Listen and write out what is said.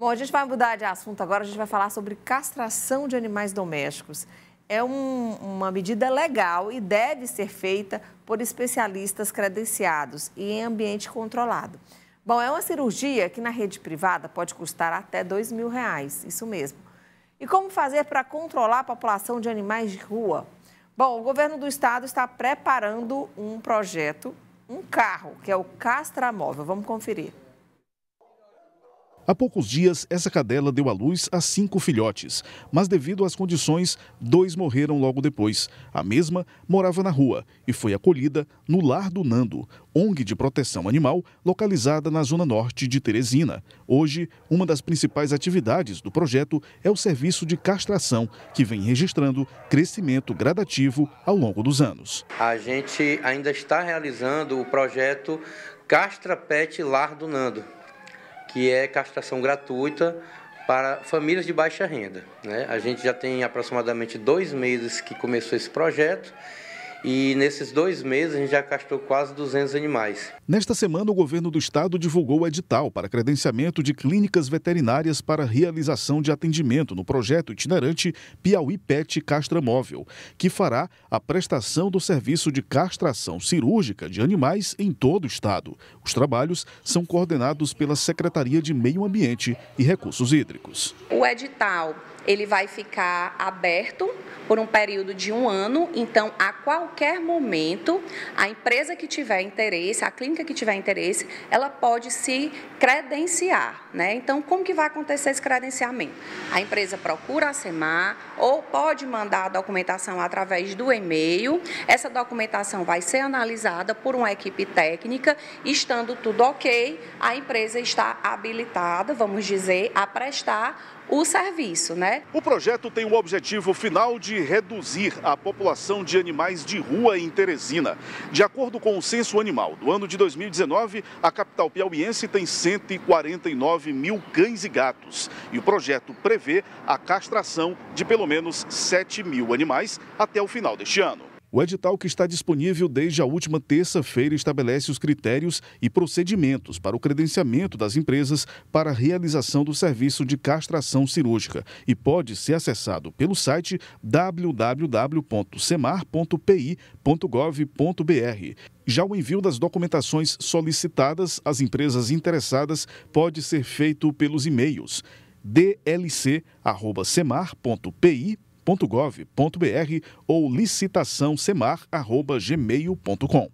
Bom, a gente vai mudar de assunto agora, a gente vai falar sobre castração de animais domésticos. É um, uma medida legal e deve ser feita por especialistas credenciados e em ambiente controlado. Bom, é uma cirurgia que na rede privada pode custar até dois mil reais, isso mesmo. E como fazer para controlar a população de animais de rua? Bom, o governo do estado está preparando um projeto, um carro, que é o Castramóvel. Vamos conferir. Há poucos dias, essa cadela deu à luz a cinco filhotes, mas devido às condições, dois morreram logo depois. A mesma morava na rua e foi acolhida no Lar do Nando, ONG de proteção animal localizada na zona norte de Teresina. Hoje, uma das principais atividades do projeto é o serviço de castração, que vem registrando crescimento gradativo ao longo dos anos. A gente ainda está realizando o projeto Castra Pet Lar do Nando que é castração gratuita para famílias de baixa renda. Né? A gente já tem aproximadamente dois meses que começou esse projeto e nesses dois meses a gente já castrou quase 200 animais. Nesta semana, o governo do estado divulgou o edital para credenciamento de clínicas veterinárias para realização de atendimento no projeto itinerante Piauí Pet Castra Móvel, que fará a prestação do serviço de castração cirúrgica de animais em todo o estado. Os trabalhos são coordenados pela Secretaria de Meio Ambiente e Recursos Hídricos. O edital ele vai ficar aberto por um período de um ano. Então, a qualquer momento, a empresa que tiver interesse, a clínica que tiver interesse, ela pode se credenciar. Né? Então, como que vai acontecer esse credenciamento? A empresa procura a SEMAR, ou pode mandar a documentação através do e-mail. Essa documentação vai ser analisada por uma equipe técnica. Estando tudo ok, a empresa está habilitada, vamos dizer, a prestar o serviço, né? O projeto tem o objetivo final de reduzir a população de animais de rua em Teresina. De acordo com o Censo Animal do ano de 2019, a capital piauiense tem 149 mil cães e gatos. E o projeto prevê a castração de pelo menos 7 mil animais até o final deste ano. O edital que está disponível desde a última terça-feira estabelece os critérios e procedimentos para o credenciamento das empresas para a realização do serviço de castração cirúrgica e pode ser acessado pelo site www.semar.pi.gov.br. Já o envio das documentações solicitadas às empresas interessadas pode ser feito pelos e-mails dlc.semar.pi.gov.br ou licitaçãosemar.gmail.com.